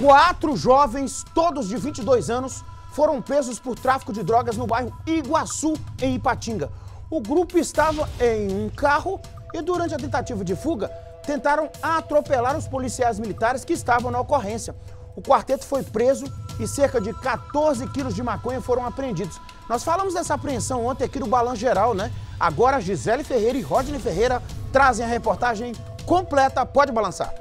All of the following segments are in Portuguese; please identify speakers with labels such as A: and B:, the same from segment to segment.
A: Quatro jovens, todos de 22 anos, foram presos por tráfico de drogas no bairro Iguaçu, em Ipatinga. O grupo estava em um carro e, durante a tentativa de fuga, tentaram atropelar os policiais militares que estavam na ocorrência. O quarteto foi preso e cerca de 14 quilos de maconha foram apreendidos. Nós falamos dessa apreensão ontem aqui no balanço Geral, né? Agora Gisele Ferreira e Rodney Ferreira trazem a reportagem completa. Pode balançar.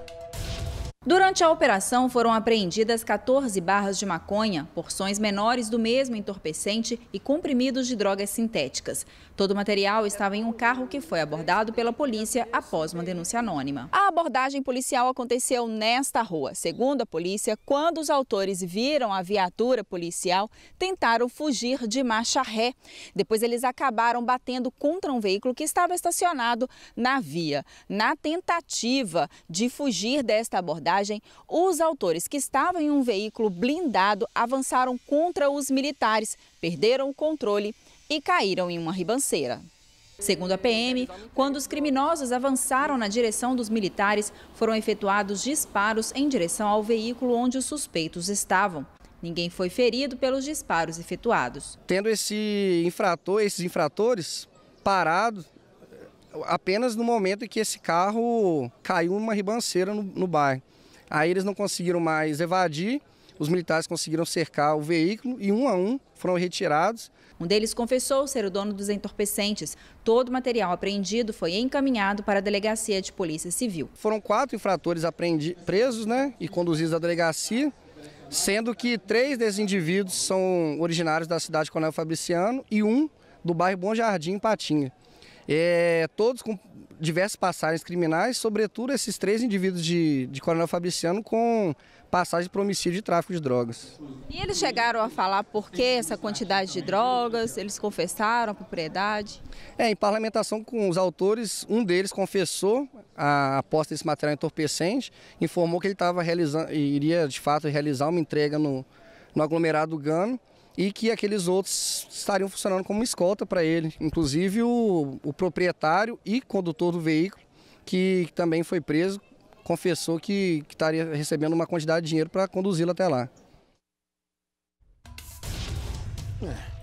B: Durante a operação foram apreendidas 14 barras de maconha, porções menores do mesmo entorpecente e comprimidos de drogas sintéticas. Todo o material estava em um carro que foi abordado pela polícia após uma denúncia anônima. A abordagem policial aconteceu nesta rua. Segundo a polícia, quando os autores viram a viatura policial, tentaram fugir de marcha ré. Depois eles acabaram batendo contra um veículo que estava estacionado na via. Na tentativa de fugir desta abordagem, abordagem, os autores que estavam em um veículo blindado avançaram contra os militares, perderam o controle e caíram em uma ribanceira. Segundo a PM, quando os criminosos avançaram na direção dos militares, foram efetuados disparos em direção ao veículo onde os suspeitos estavam. Ninguém foi ferido pelos disparos efetuados.
C: Tendo esse infrator, esses infratores parados apenas no momento em que esse carro caiu uma ribanceira no, no bairro. Aí eles não conseguiram mais evadir, os militares conseguiram cercar o veículo e um a um foram retirados. Um
B: deles confessou ser o dono dos entorpecentes. Todo o material apreendido foi encaminhado
C: para a delegacia de polícia civil. Foram quatro infratores aprendi, presos né, e conduzidos à delegacia, sendo que três desses indivíduos são originários da cidade de Coronel Fabriciano e um do bairro Bom Jardim, Patinha. É, todos com diversas passagens criminais, sobretudo esses três indivíduos de, de Coronel Fabriciano com passagem para homicídio e tráfico de drogas.
B: E eles chegaram a falar por que essa quantidade de drogas? Eles confessaram a propriedade?
C: É, em parlamentação com os autores, um deles confessou a aposta desse material entorpecente, informou que ele estava realizando, iria de fato realizar uma entrega no, no aglomerado Gano e que aqueles outros estariam funcionando como escolta para ele, inclusive o, o, proprietário e condutor do veículo, que também foi preso, confessou que, que estaria recebendo uma quantidade de dinheiro para conduzi-lo até lá. É.